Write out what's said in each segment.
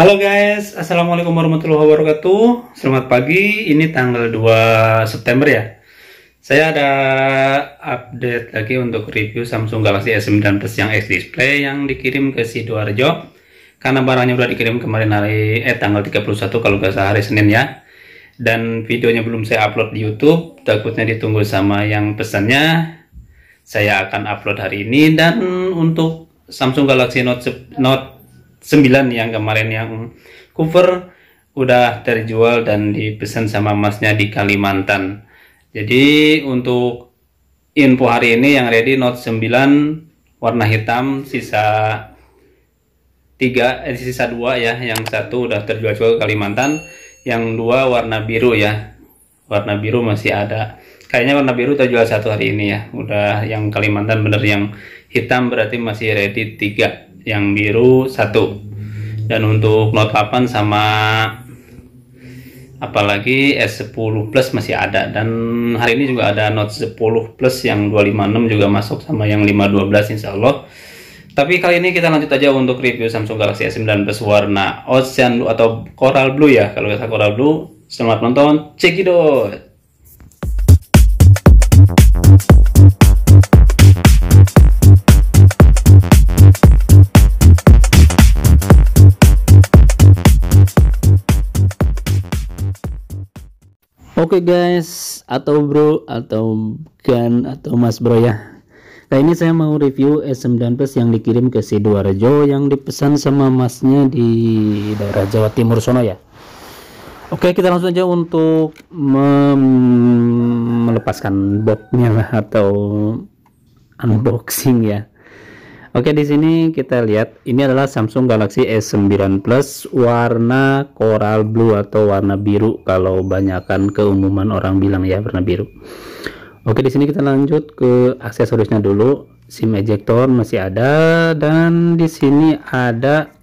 Halo guys, Assalamualaikum warahmatullahi wabarakatuh Selamat pagi, ini tanggal 2 September ya Saya ada update lagi untuk review Samsung Galaxy S9 Plus yang X-Display yang dikirim ke Sidoarjo Karena barangnya sudah dikirim kemarin hari, eh tanggal 31 kalau nggak salah hari Senin ya Dan videonya belum saya upload di Youtube, takutnya ditunggu sama yang pesannya Saya akan upload hari ini dan untuk Samsung Galaxy Note, Note 9 yang kemarin yang cover udah terjual dan dipesan sama masnya di Kalimantan jadi untuk info hari ini yang ready Note 9 warna hitam sisa tiga eh, sisa dua ya yang satu udah terjual jual Kalimantan yang dua warna biru ya warna biru masih ada kayaknya warna biru terjual satu hari ini ya udah yang Kalimantan bener yang hitam berarti masih ready tiga yang biru satu dan untuk Note 8 sama apalagi S10 plus masih ada dan hari ini juga ada Note 10 plus yang 256 juga masuk sama yang 512 insya Allah tapi kali ini kita lanjut aja untuk review Samsung Galaxy s 9 Plus warna Ocean Blue atau Coral Blue ya kalau kita Coral Blue selamat menonton cekidot Oke okay guys, atau bro, atau gan, atau mas bro ya. Nah ini saya mau review SM dan plus yang dikirim ke Sidoarjo yang dipesan sama masnya di daerah Jawa Timur sono ya. Oke okay, kita langsung aja untuk melepaskan boxnya atau unboxing ya. Oke, di sini kita lihat ini adalah Samsung Galaxy S9 Plus warna coral blue atau warna biru kalau banyakkan keumuman orang bilang ya warna biru. Oke, di sini kita lanjut ke aksesorisnya dulu. SIM ejector masih ada dan di sini ada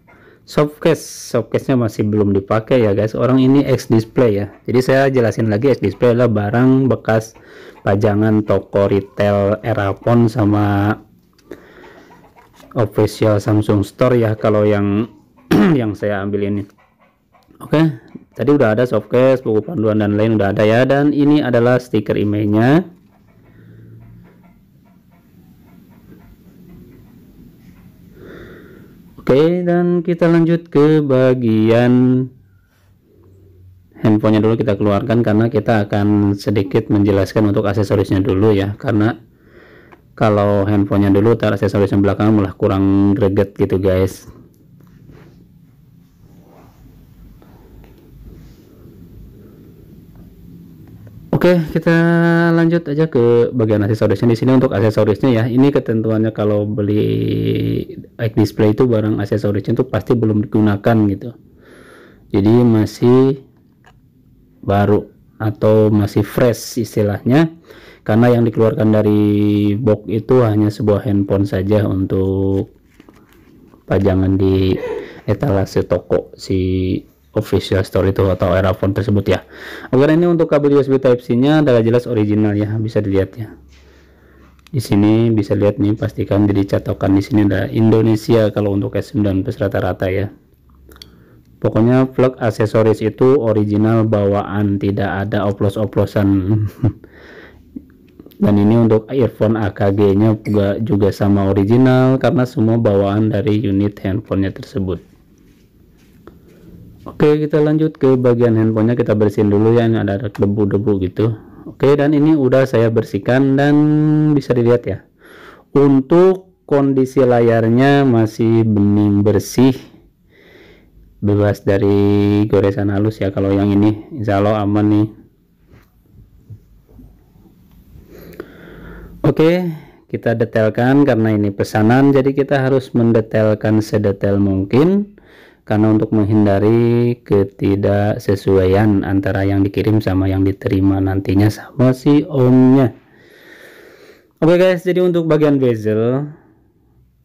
softcase. Softcase-nya masih belum dipakai ya guys. Orang ini X display ya. Jadi saya jelasin lagi X display adalah barang bekas pajangan toko retail Erapon sama official Samsung Store ya kalau yang yang saya ambil ini oke okay. tadi udah ada softcase buku panduan dan lain udah ada ya dan ini adalah stiker emailnya oke okay, dan kita lanjut ke bagian handphonenya dulu kita keluarkan karena kita akan sedikit menjelaskan untuk aksesorisnya dulu ya karena kalau handphonenya dulu tar aksesoris yang belakang malah kurang greget gitu guys Oke, kita lanjut aja ke bagian aksesorisnya di sini untuk aksesorisnya ya. Ini ketentuannya kalau beli X display itu barang aksesorisnya itu pasti belum digunakan gitu. Jadi masih baru atau masih fresh istilahnya karena yang dikeluarkan dari box itu hanya sebuah handphone saja untuk pajangan di etalase toko si official store itu atau era phone tersebut ya oke ini untuk kabel USB Type C nya adalah jelas original ya bisa dilihat ya di sini bisa lihat nih pastikan jadi catokan di sini ada Indonesia kalau untuk s dan rata-rata ya pokoknya vlog aksesoris itu original bawaan tidak ada oplos-oplosan dan ini untuk earphone AKG nya juga, juga sama original karena semua bawaan dari unit handphonenya tersebut oke kita lanjut ke bagian handphonenya kita bersihin dulu ya ini ada debu-debu gitu oke dan ini udah saya bersihkan dan bisa dilihat ya untuk kondisi layarnya masih bening bersih bebas dari goresan halus ya kalau yang ini insya Allah aman nih oke kita detailkan karena ini pesanan jadi kita harus mendetailkan sedetail mungkin karena untuk menghindari ketidaksesuaian antara yang dikirim sama yang diterima nantinya sama si omnya oke guys jadi untuk bagian bezel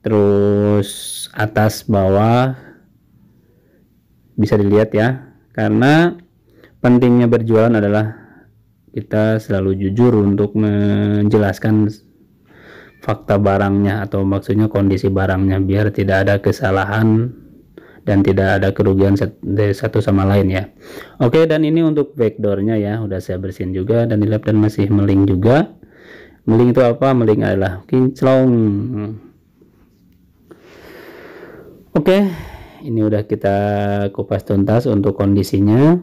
terus atas bawah bisa dilihat ya karena pentingnya berjualan adalah kita selalu jujur untuk menjelaskan fakta barangnya atau maksudnya kondisi barangnya biar tidak ada kesalahan dan tidak ada kerugian satu sama lain ya oke dan ini untuk backdoornya ya udah saya bersihin juga dan di lab dan masih meling juga meling itu apa meling adalah kinclong oke ini udah kita kupas tuntas untuk kondisinya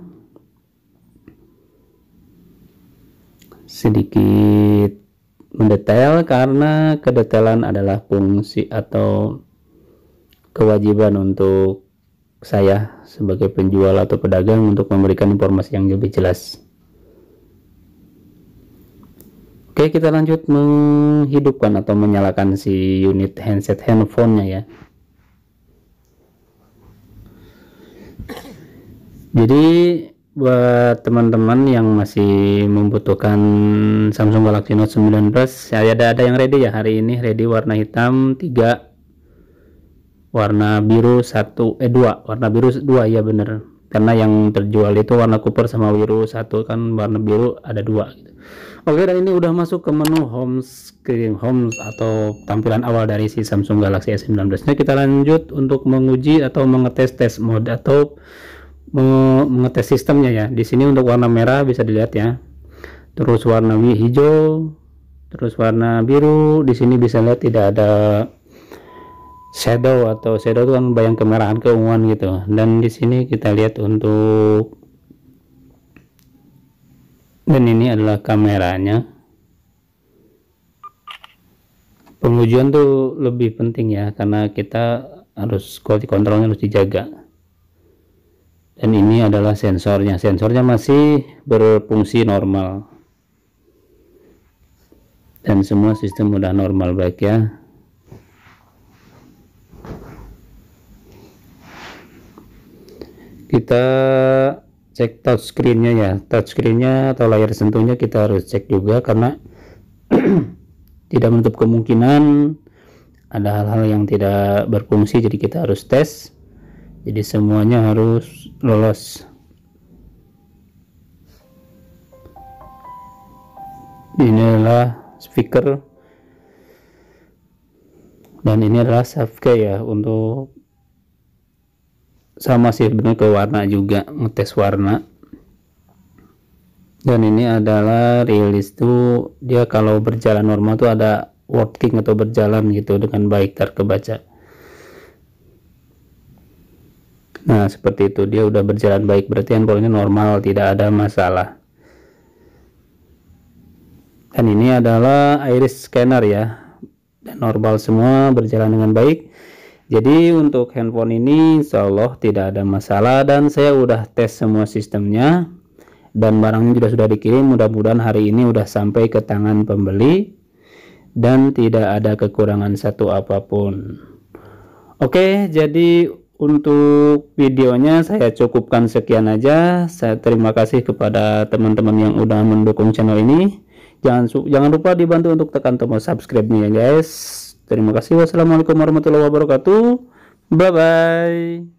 sedikit mendetail karena kedetailan adalah fungsi atau kewajiban untuk saya sebagai penjual atau pedagang untuk memberikan informasi yang lebih jelas Oke kita lanjut menghidupkan atau menyalakan si unit handset handphonenya ya jadi buat teman-teman yang masih membutuhkan Samsung Galaxy Note 9 Plus saya ada ada yang ready ya hari ini ready warna hitam 3 warna biru satu, eh 2 warna biru dua ya bener karena yang terjual itu warna cooper sama biru satu kan warna biru ada dua gitu. Oke dan ini udah masuk ke menu home screen home atau tampilan awal dari si Samsung Galaxy S19 nya kita lanjut untuk menguji atau mengetes tes mode atau mengetes sistemnya ya. Di sini untuk warna merah bisa dilihat ya. Terus warna hijau, terus warna biru. Di sini bisa lihat tidak ada shadow atau shadow itu kan bayang kemerahan keunguan gitu. Dan di sini kita lihat untuk dan ini adalah kameranya. Pengujian tuh lebih penting ya karena kita harus quality controlnya harus dijaga dan ini adalah sensornya sensornya masih berfungsi normal dan semua sistem sudah normal baik ya kita cek touchscreennya ya touchscreennya atau layar sentuhnya kita harus cek juga karena tidak menutup kemungkinan ada hal-hal yang tidak berfungsi jadi kita harus tes jadi semuanya harus lolos ini adalah speaker dan ini adalah safke ya untuk sama sih benar ke warna juga ngetes warna dan ini adalah rilis tuh dia kalau berjalan normal tuh ada working atau berjalan gitu dengan baik terkebaca Nah, seperti itu dia udah berjalan baik, berarti ini normal, tidak ada masalah. Dan ini adalah iris scanner ya. Dan normal semua berjalan dengan baik. Jadi untuk handphone ini insya Allah tidak ada masalah dan saya udah tes semua sistemnya dan barangnya juga sudah dikirim mudah-mudahan hari ini udah sampai ke tangan pembeli dan tidak ada kekurangan satu apapun. Oke, jadi untuk videonya saya cukupkan sekian aja. Saya terima kasih kepada teman-teman yang udah mendukung channel ini. Jangan jangan lupa dibantu untuk tekan tombol subscribe-nya ya guys. Terima kasih. Wassalamualaikum warahmatullahi wabarakatuh. Bye bye.